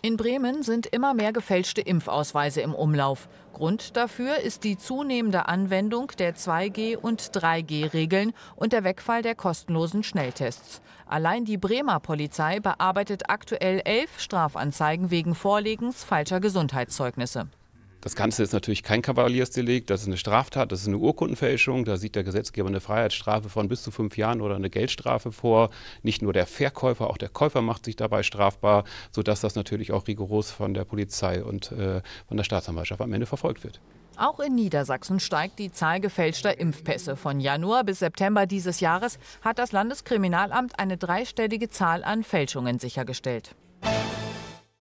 In Bremen sind immer mehr gefälschte Impfausweise im Umlauf. Grund dafür ist die zunehmende Anwendung der 2G- und 3G-Regeln und der Wegfall der kostenlosen Schnelltests. Allein die Bremer Polizei bearbeitet aktuell elf Strafanzeigen wegen Vorlegens falscher Gesundheitszeugnisse. Das Ganze ist natürlich kein Kavaliersdelikt, das ist eine Straftat, das ist eine Urkundenfälschung. Da sieht der Gesetzgeber eine Freiheitsstrafe von bis zu fünf Jahren oder eine Geldstrafe vor. Nicht nur der Verkäufer, auch der Käufer macht sich dabei strafbar, sodass das natürlich auch rigoros von der Polizei und äh, von der Staatsanwaltschaft am Ende verfolgt wird. Auch in Niedersachsen steigt die Zahl gefälschter Impfpässe. Von Januar bis September dieses Jahres hat das Landeskriminalamt eine dreistellige Zahl an Fälschungen sichergestellt.